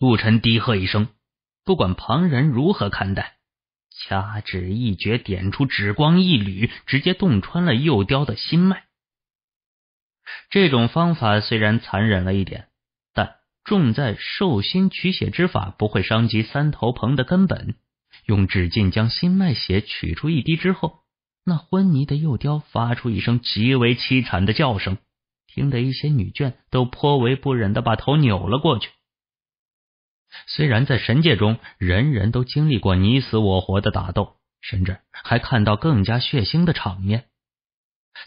陆晨低喝一声，不管旁人如何看待，掐指一诀，点出指光一缕，直接洞穿了幼雕的心脉。这种方法虽然残忍了一点，但重在受心取血之法不会伤及三头鹏的根本。用纸巾将心脉血取出一滴之后，那昏迷的幼雕发出一声极为凄惨的叫声，听得一些女眷都颇为不忍的把头扭了过去。虽然在神界中，人人都经历过你死我活的打斗，甚至还看到更加血腥的场面，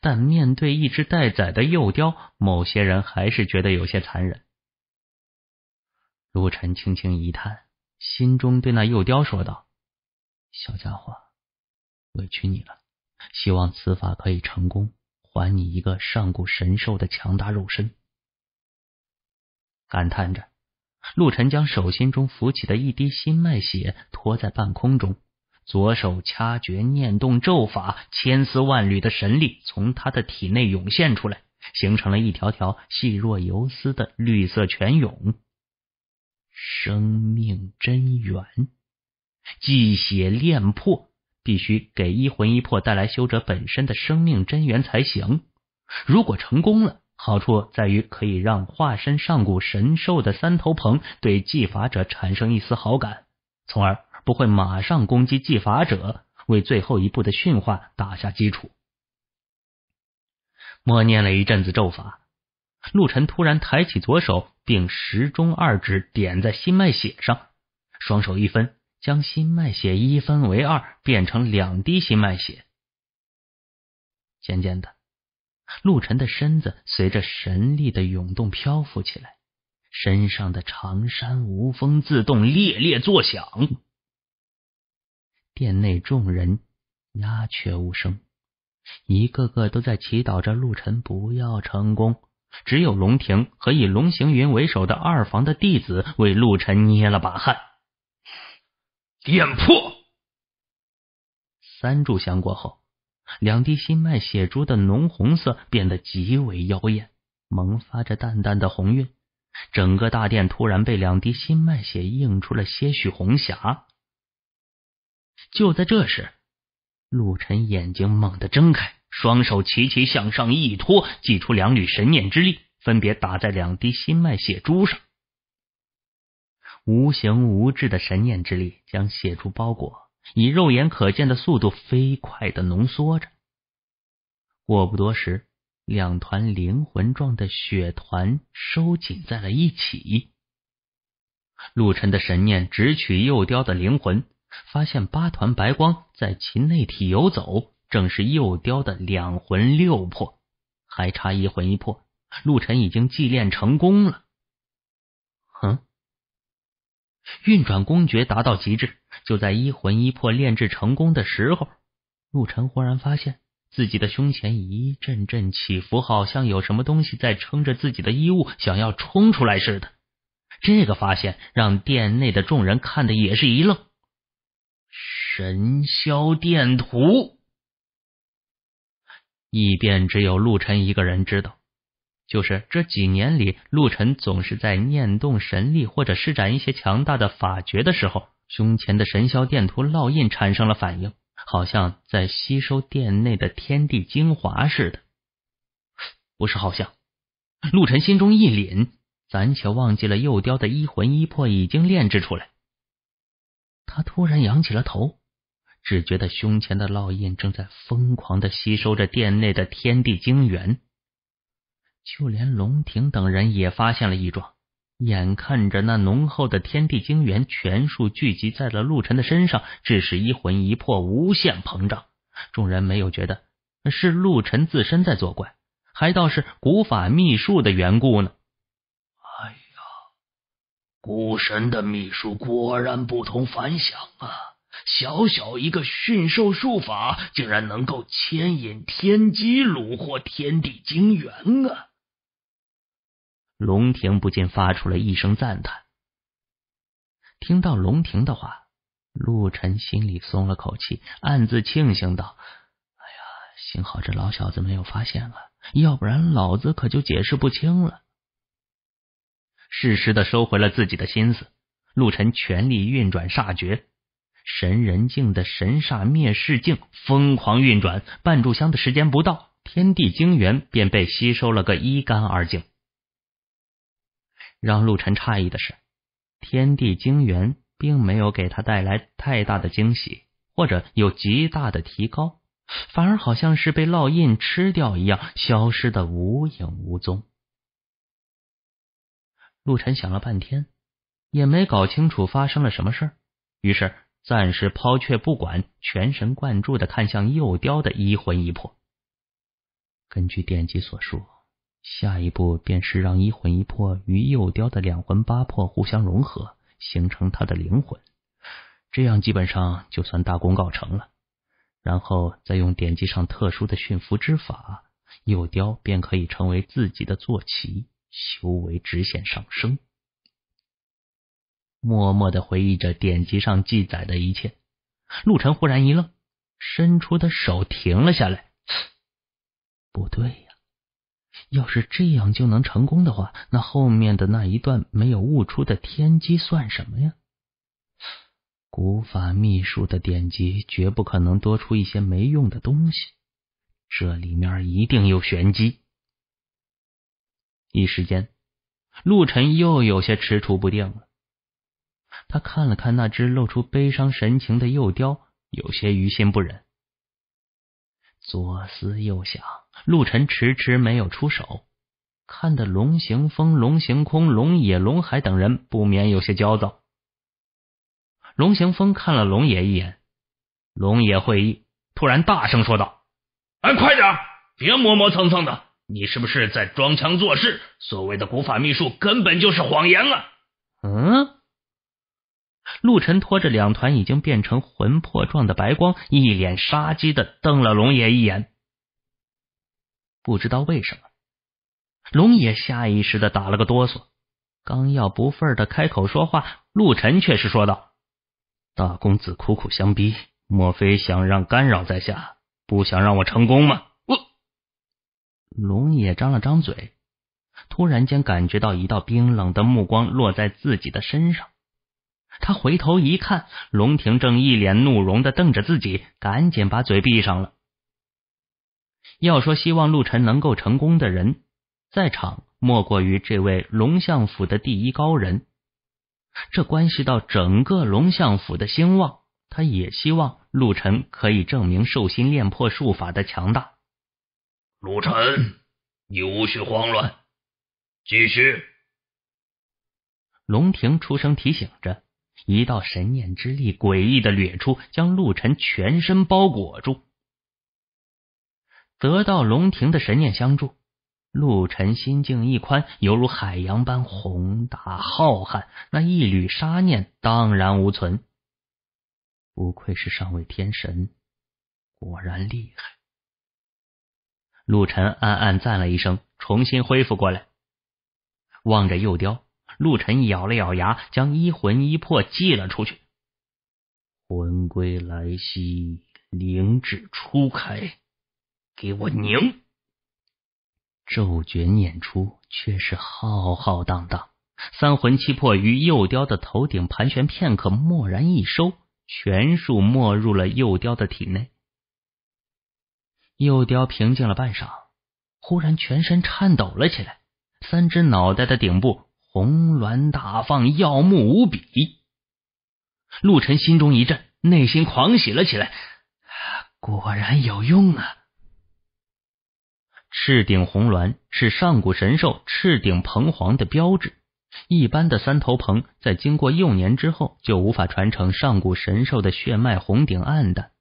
但面对一只待宰的幼雕，某些人还是觉得有些残忍。陆晨轻轻一叹，心中对那幼雕说道：“小家伙，委屈你了，希望此法可以成功，还你一个上古神兽的强大肉身。”感叹着。陆晨将手心中浮起的一滴心脉血托在半空中，左手掐诀念动咒法，千丝万缕的神力从他的体内涌现出来，形成了一条条细若游丝的绿色泉涌。生命真源，祭血炼魄，必须给一魂一魄带来修者本身的生命真源才行。如果成功了。好处在于可以让化身上古神兽的三头鹏对技法者产生一丝好感，从而不会马上攻击技法者，为最后一步的驯化打下基础。默念了一阵子咒法，陆晨突然抬起左手，并十中二指点在心脉血上，双手一分，将心脉血一分为二，变成两滴心脉血。渐渐的。陆晨的身子随着神力的涌动漂浮起来，身上的长衫无风自动，猎猎作响。殿内众人鸦雀无声，一个个都在祈祷着陆晨不要成功。只有龙庭和以龙行云为首的二房的弟子为陆晨捏了把汗。点破三炷香过后。两滴心脉血珠的浓红色变得极为妖艳，萌发着淡淡的红晕，整个大殿突然被两滴心脉血映出了些许红霞。就在这时，陆晨眼睛猛地睁开，双手齐齐向上一托，挤出两缕神念之力，分别打在两滴心脉血珠上。无形无质的神念之力将血珠包裹。以肉眼可见的速度飞快的浓缩着，过不多时，两团灵魂状的血团收紧在了一起。陆晨的神念直取幼雕的灵魂，发现八团白光在其内体游走，正是幼雕的两魂六魄，还差一魂一魄，陆晨已经祭炼成功了。运转公爵达到极致，就在一魂一魄炼制成功的时候，陆晨忽然发现自己的胸前一阵阵起伏，好像有什么东西在撑着自己的衣物，想要冲出来似的。这个发现让殿内的众人看的也是一愣。神霄殿图异变，只有陆晨一个人知道。就是这几年里，陆晨总是在念动神力或者施展一些强大的法诀的时候，胸前的神霄殿图烙印产生了反应，好像在吸收殿内的天地精华似的。不是好像，陆晨心中一凛，暂且忘记了幼雕的一魂一魄已经炼制出来。他突然仰起了头，只觉得胸前的烙印正在疯狂的吸收着殿内的天地精元。就连龙庭等人也发现了异状，眼看着那浓厚的天地精元全数聚集在了陆晨的身上，只是一魂一魄无限膨胀。众人没有觉得是陆晨自身在作怪，还倒是古法秘术的缘故呢。哎呀，古神的秘术果然不同凡响啊！小小一个驯兽术法，竟然能够牵引天机，虏获天地精元啊！龙庭不禁发出了一声赞叹。听到龙庭的话，陆晨心里松了口气，暗自庆幸道：“哎呀，幸好这老小子没有发现啊，要不然老子可就解释不清了。”适时的收回了自己的心思，陆晨全力运转煞绝神人境的神煞灭世境疯狂运转，半炷香的时间不到，天地精元便被吸收了个一干二净。让陆晨诧异的是，天地精元并没有给他带来太大的惊喜，或者有极大的提高，反而好像是被烙印吃掉一样，消失的无影无踪。陆晨想了半天，也没搞清楚发生了什么事儿，于是暂时抛却不管，全神贯注的看向幼雕的一魂一魄。根据典籍所述。下一步便是让一魂一魄与幼雕的两魂八魄互相融合，形成他的灵魂。这样基本上就算大功告成了。然后再用典籍上特殊的驯服之法，幼雕便可以成为自己的坐骑，修为直线上升。默默的回忆着典籍上记载的一切，陆晨忽然一愣，伸出的手停了下来。不对呀。要是这样就能成功的话，那后面的那一段没有悟出的天机算什么呀？古法秘术的典籍绝不可能多出一些没用的东西，这里面一定有玄机。一时间，陆晨又有些踌躇不定了。他看了看那只露出悲伤神情的幼雕，有些于心不忍。左思右想，陆晨迟迟没有出手，看得龙行风、龙行空、龙野、龙海等人不免有些焦躁。龙行风看了龙野一眼，龙野会意，突然大声说道：“哎，快点，别磨磨蹭蹭的！你是不是在装腔作势？所谓的古法秘术根本就是谎言了。”嗯。陆晨拖着两团已经变成魂魄状的白光，一脸杀机的瞪了龙爷一眼。不知道为什么，龙爷下意识的打了个哆嗦，刚要不忿的开口说话，陆晨却是说道：“大公子苦苦相逼，莫非想让干扰在下，不想让我成功吗？”我，龙爷张了张嘴，突然间感觉到一道冰冷的目光落在自己的身上。他回头一看，龙庭正一脸怒容的瞪着自己，赶紧把嘴闭上了。要说希望陆晨能够成功的人，在场莫过于这位龙相府的第一高人，这关系到整个龙相府的兴旺，他也希望陆晨可以证明兽心炼魄术法的强大。陆晨，你无需慌乱，继续。龙庭出声提醒着。一道神念之力诡异的掠出，将陆晨全身包裹住。得到龙庭的神念相助，陆晨心境一宽，犹如海洋般宏大浩瀚，那一缕杀念荡然无存。不愧是上位天神，果然厉害。陆晨暗暗赞了一声，重新恢复过来，望着幼雕。陆晨咬了咬牙，将一魂一魄寄了出去。魂归来兮，灵智初开，给我凝。咒卷念出，却是浩浩荡荡。三魂七魄于幼雕的头顶盘旋片刻，蓦然一收，全数没入了幼雕的体内。幼雕平静了半晌，忽然全身颤抖了起来，三只脑袋的顶部。红鸾大放，耀目无比。陆晨心中一震，内心狂喜了起来。果然有用啊！赤顶红鸾是上古神兽赤顶鹏皇的标志。一般的三头鹏在经过幼年之后，就无法传承上古神兽的血脉，红顶暗淡。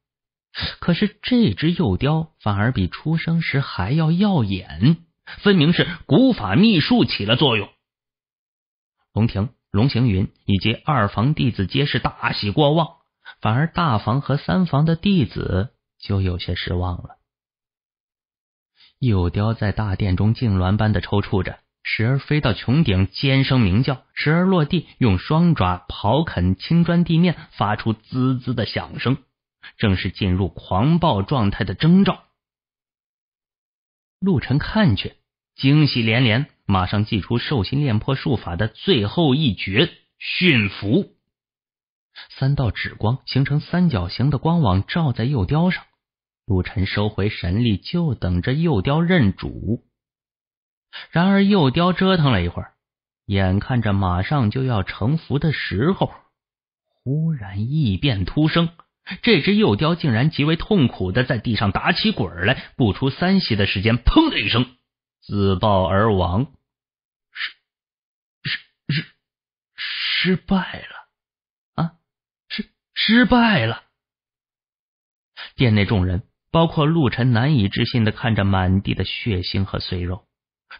可是这只幼雕反而比出生时还要耀眼，分明是古法秘术起了作用。龙庭、龙行云以及二房弟子皆是大喜过望，反而大房和三房的弟子就有些失望了。幼雕在大殿中痉挛般的抽搐着，时而飞到穹顶尖声鸣叫，时而落地用双爪刨啃青砖地面，发出滋滋的响声，正是进入狂暴状态的征兆。陆晨看去。惊喜连连，马上祭出兽心炼魄术法的最后一绝——驯服。三道指光形成三角形的光网，照在幼雕上。陆晨收回神力，就等着幼雕认主。然而，幼雕折腾了一会儿，眼看着马上就要成服的时候，忽然异变突生。这只幼雕竟然极为痛苦的在地上打起滚来。不出三息的时间，砰的一声。自爆而亡，失失失失败了啊！失失败了！殿内众人，包括陆晨，难以置信的看着满地的血腥和碎肉，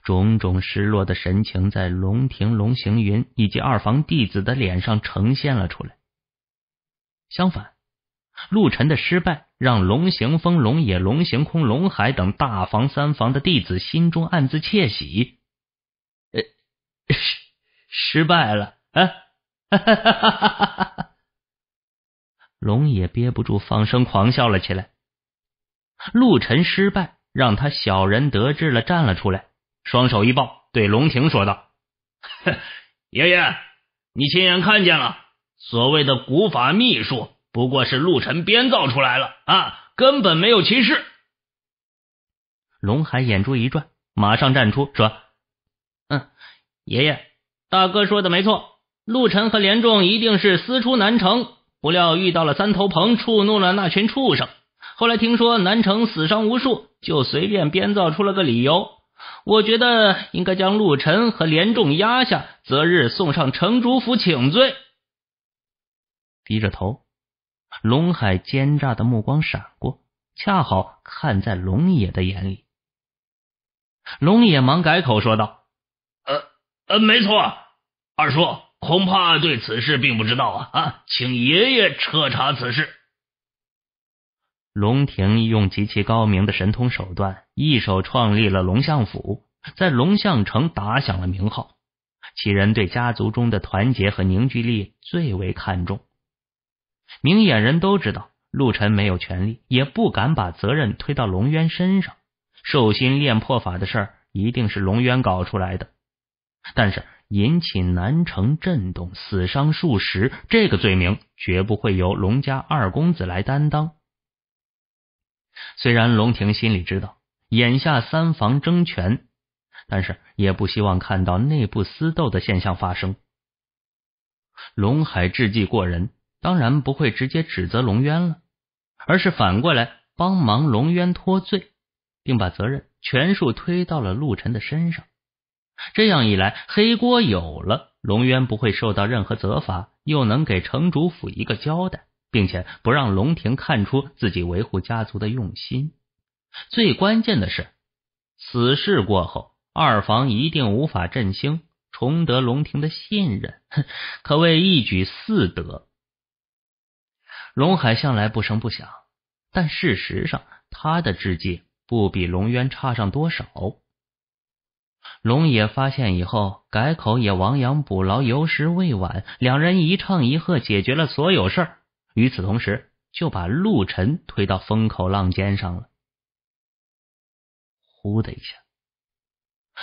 种种失落的神情在龙庭、龙行云以及二房弟子的脸上呈现了出来。相反。陆晨的失败让龙行风、龙野、龙行空、龙海等大房、三房的弟子心中暗自窃喜，失失败了啊！龙野憋不住放声狂笑了起来。陆晨失败，让他小人得志了，站了出来，双手一抱，对龙庭说道：“ 爷爷，你亲眼看见了，所谓的古法秘术。”不过是陆晨编造出来了啊，根本没有其事。龙海眼珠一转，马上站出说：“嗯，爷爷，大哥说的没错，陆晨和连仲一定是私出南城，不料遇到了三头鹏，触怒了那群畜生。后来听说南城死伤无数，就随便编造出了个理由。我觉得应该将陆晨和连仲压下，择日送上城主府请罪。”低着头。龙海奸诈的目光闪过，恰好看在龙野的眼里。龙野忙改口说道：“呃，呃，没错，二叔恐怕对此事并不知道啊，啊，请爷爷彻查此事。”龙庭用极其高明的神通手段，一手创立了龙象府，在龙象城打响了名号。其人对家族中的团结和凝聚力最为看重。明眼人都知道，陆晨没有权利，也不敢把责任推到龙渊身上。兽心炼魄法的事儿，一定是龙渊搞出来的。但是引起南城震动、死伤数十，这个罪名绝不会由龙家二公子来担当。虽然龙庭心里知道，眼下三房争权，但是也不希望看到内部私斗的现象发生。龙海志气过人。当然不会直接指责龙渊了，而是反过来帮忙龙渊脱罪，并把责任全数推到了陆晨的身上。这样一来，黑锅有了，龙渊不会受到任何责罚，又能给城主府一个交代，并且不让龙庭看出自己维护家族的用心。最关键的是，此事过后，二房一定无法振兴，重得龙庭的信任，可谓一举四得。龙海向来不声不响，但事实上他的智计不比龙渊差上多少。龙也发现以后改口也亡羊补牢，由时未晚。两人一唱一和，解决了所有事儿。与此同时，就把陆晨推到风口浪尖上了。呼的一下，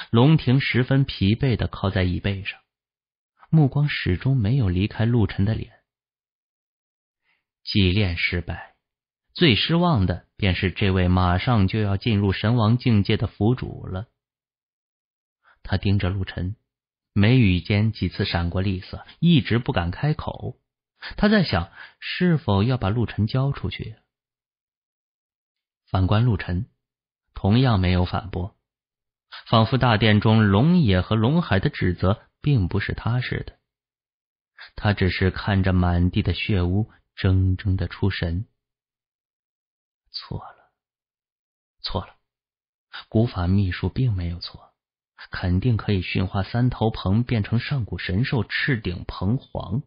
龙庭十分疲惫的靠在椅背上，目光始终没有离开陆晨的脸。祭炼失败，最失望的便是这位马上就要进入神王境界的府主了。他盯着陆晨，眉宇间几次闪过厉色，一直不敢开口。他在想，是否要把陆晨交出去？反观陆晨，同样没有反驳，仿佛大殿中龙野和龙海的指责并不是他似的。他只是看着满地的血污。怔怔的出神。错了，错了，古法秘术并没有错，肯定可以驯化三头鹏变成上古神兽赤顶鹏皇。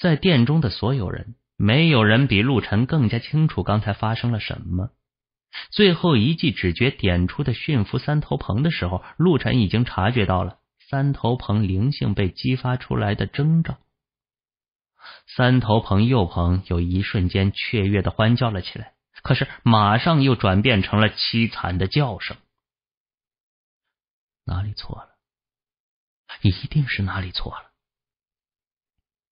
在殿中的所有人，没有人比陆晨更加清楚刚才发生了什么。最后一记指诀点出的驯服三头鹏的时候，陆晨已经察觉到了三头鹏灵性被激发出来的征兆。三头鹏、右鹏有一瞬间雀跃的欢叫了起来，可是马上又转变成了凄惨的叫声。哪里错了？一定是哪里错了。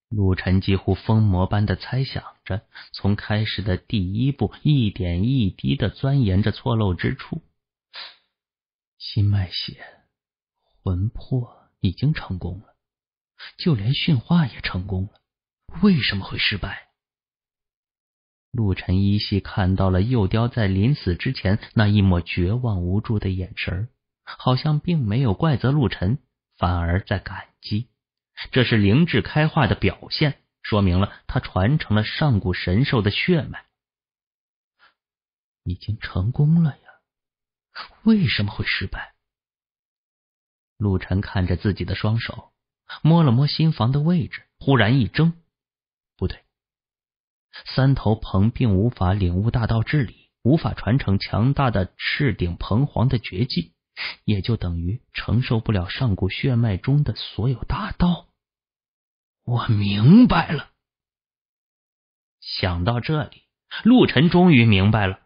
陆晨几乎疯魔般的猜想着，从开始的第一步，一点一滴的钻研着错漏之处。心脉血、魂魄已经成功了，就连驯化也成功了。为什么会失败？陆晨依稀看到了幼雕在临死之前那一抹绝望无助的眼神，好像并没有怪责陆晨，反而在感激。这是灵智开化的表现，说明了他传承了上古神兽的血脉，已经成功了呀？为什么会失败？陆晨看着自己的双手，摸了摸心房的位置，忽然一怔。三头鹏并无法领悟大道治理，无法传承强大的赤顶鹏皇的绝技，也就等于承受不了上古血脉中的所有大道。我明白了。想到这里，陆晨终于明白了，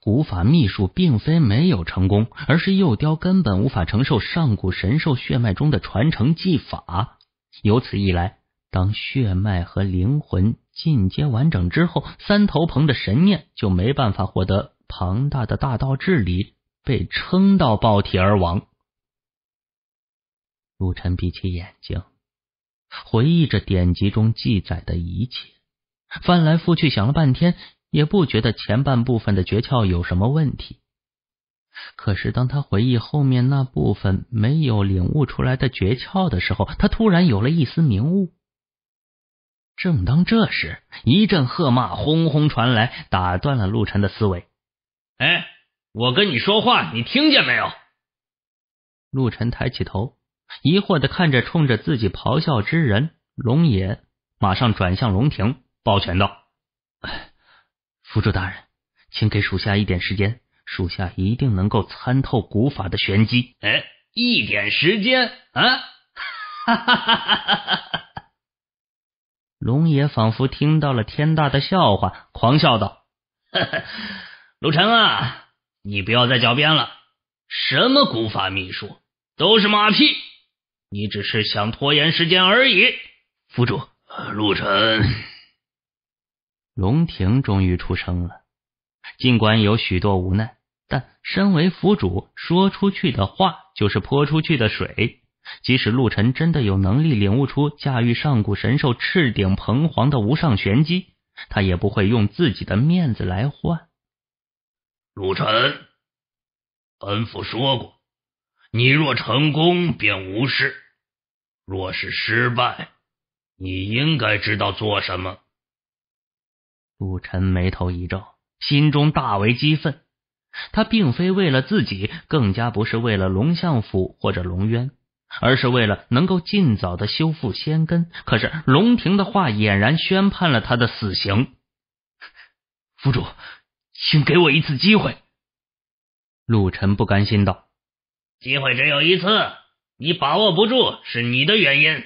古法秘术并非没有成功，而是幼雕根本无法承受上古神兽血脉中的传承技法。由此一来，当血脉和灵魂。进阶完整之后，三头鹏的神念就没办法获得庞大的大道智力，被撑到爆体而亡。陆晨闭起眼睛，回忆着典籍中记载的一切，翻来覆去想了半天，也不觉得前半部分的诀窍有什么问题。可是当他回忆后面那部分没有领悟出来的诀窍的时候，他突然有了一丝明悟。正当这时，一阵喝骂轰轰传来，打断了陆晨的思维。哎，我跟你说话，你听见没有？陆晨抬起头，疑惑的看着冲着自己咆哮之人龙野，马上转向龙庭，抱拳道：“辅助大人，请给属下一点时间，属下一定能够参透古法的玄机。”哎，一点时间啊！哈哈哈哈哈哈！龙爷仿佛听到了天大的笑话，狂笑道：“陆晨啊，你不要再狡辩了，什么古法秘术都是马屁，你只是想拖延时间而已。”府主，陆晨，龙庭终于出声了，尽管有许多无奈，但身为府主，说出去的话就是泼出去的水。即使陆晨真的有能力领悟出驾驭上古神兽赤顶鹏皇的无上玄机，他也不会用自己的面子来换。陆晨，恩父说过，你若成功便无事；若是失败，你应该知道做什么。陆晨眉头一皱，心中大为激愤。他并非为了自己，更加不是为了龙相府或者龙渊。而是为了能够尽早的修复仙根，可是龙庭的话俨然宣判了他的死刑。府主，请给我一次机会。陆晨不甘心道：“机会只有一次，你把握不住是你的原因。”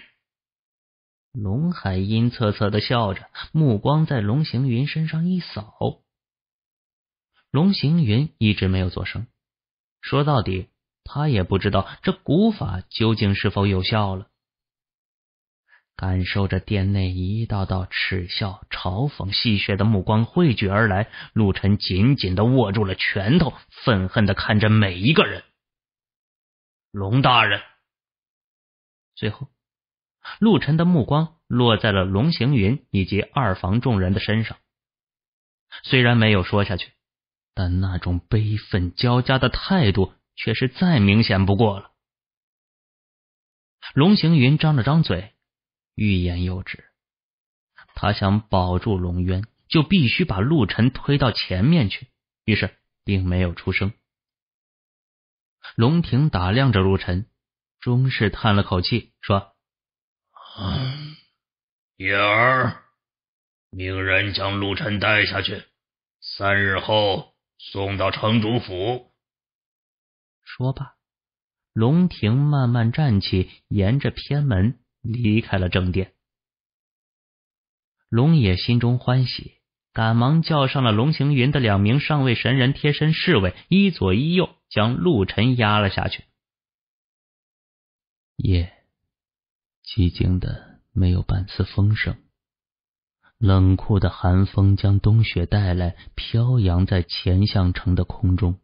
龙海阴恻恻的笑着，目光在龙行云身上一扫。龙行云一直没有作声。说到底。他也不知道这古法究竟是否有效了。感受着殿内一道道耻笑、嘲讽、戏谑的目光汇聚而来，陆晨紧紧的握住了拳头，愤恨的看着每一个人。龙大人。最后，陆晨的目光落在了龙行云以及二房众人的身上。虽然没有说下去，但那种悲愤交加的态度。却是再明显不过了。龙行云张了张嘴，欲言又止。他想保住龙渊，就必须把陆晨推到前面去，于是并没有出声。龙庭打量着陆晨，终是叹了口气，说：“月儿，命人将陆晨带下去，三日后送到城主府。”说罢，龙庭慢慢站起，沿着偏门离开了正殿。龙也心中欢喜，赶忙叫上了龙行云的两名上位神人贴身侍卫，一左一右将陆晨压了下去。夜，寂静的，没有半丝风声，冷酷的寒风将冬雪带来，飘扬在乾向城的空中。